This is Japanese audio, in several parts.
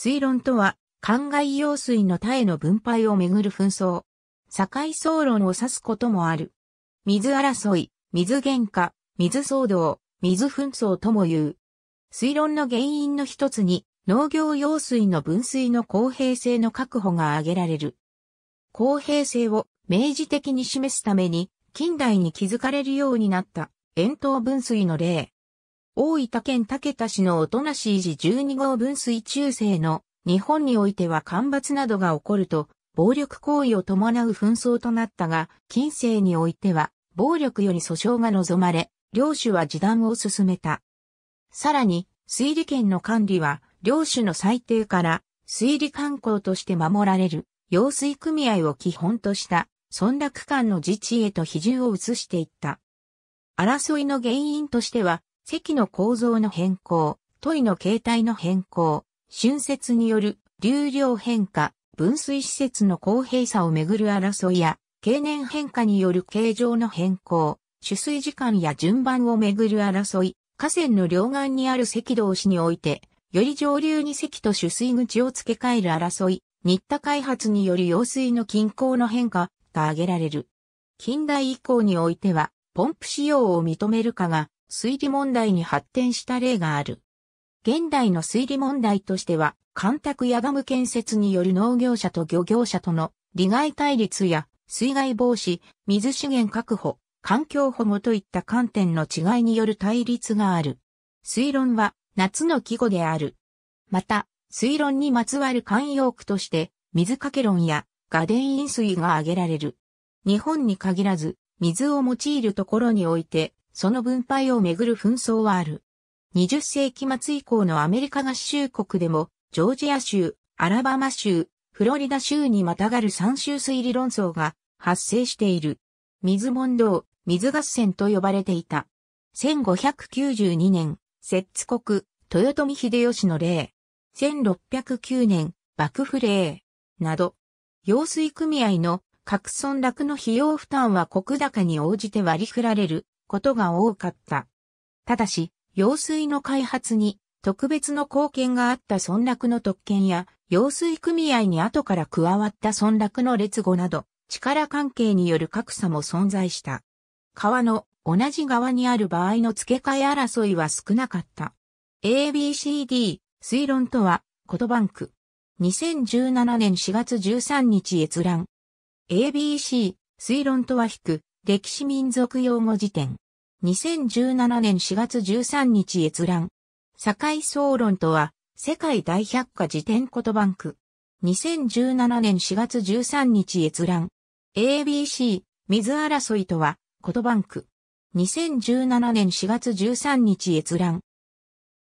水論とは、灌漑用水の他への分配をめぐる紛争。境争論を指すこともある。水争い、水喧嘩、水騒動、水紛争とも言う。水論の原因の一つに、農業用水の分水の公平性の確保が挙げられる。公平性を明示的に示すために、近代に築かれるようになった、円筒分水の例。大分県竹田市のおとなしい時12号分水中世の日本においては干ばつなどが起こると暴力行為を伴う紛争となったが、近世においては暴力より訴訟が望まれ、領主は時短を進めた。さらに、水利権の管理は領主の裁定から水利観光として守られる用水組合を基本とした村落間の自治へと比重を移していった。争いの原因としては、席の構造の変更、問いの形態の変更、春節による流量変化、分水施設の公平さをめぐる争いや、経年変化による形状の変更、取水時間や順番をめぐる争い、河川の両岸にある赤道市において、より上流に石と取水口を付け替える争い、新田開発による用水の均衡の変化が挙げられる。近代以降においては、ポンプ使用を認めるかが推理問題に発展した例がある。現代の推理問題としては、干拓やダム建設による農業者と漁業者との利害対立や水害防止、水資源確保、環境保護といった観点の違いによる対立がある。推論は夏の季語である。また、推論にまつわる慣用句として、水かけ論やガデン飲水が挙げられる。日本に限らず、水を用いるところにおいて、その分配をめぐる紛争はある。20世紀末以降のアメリカ合衆国でも、ジョージア州、アラバマ州、フロリダ州にまたがる三州水理論争が発生している。水問答、水合戦と呼ばれていた。1592年、摂津国、豊臣秀吉の例。1609年、幕府例。など、用水組合の各村落の費用負担は国高に応じて割り振られることが多かった。ただし、用水の開発に特別の貢献があった村落の特権や、用水組合に後から加わった村落の劣後など、力関係による格差も存在した。川の同じ側にある場合の付け替え争いは少なかった。ABCD 推論とは、ことバンク。2017年4月13日閲覧。ABC 推論とは引く、歴史民族用語辞典。2017年4月13日閲覧。堺総論とは、世界大百科辞典言バンク。2017年4月13日閲覧。ABC、水争いとは、言バンク。2017年4月13日閲覧。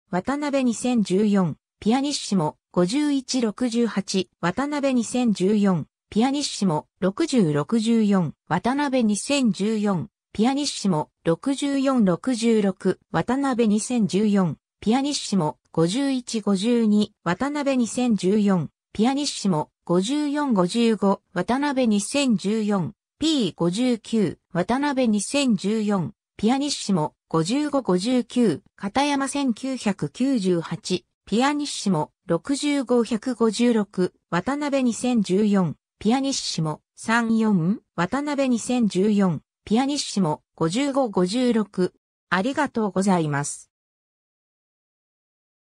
渡辺2014、ピアニッシモ、5168、渡辺2014、ピアニッシモ6064、渡辺2014、ピアニッシモ6466、渡辺2014、ピアニッシモ5152、渡辺2014、ピアニッシモ5455、渡辺2014、P59、渡辺2014、ピアニッシモ5559、片山1998、ピアニッシモ65156、渡辺2014、ピアニッシモ、34、渡辺2014、ピアニッシモ、5556。ありがとうございます。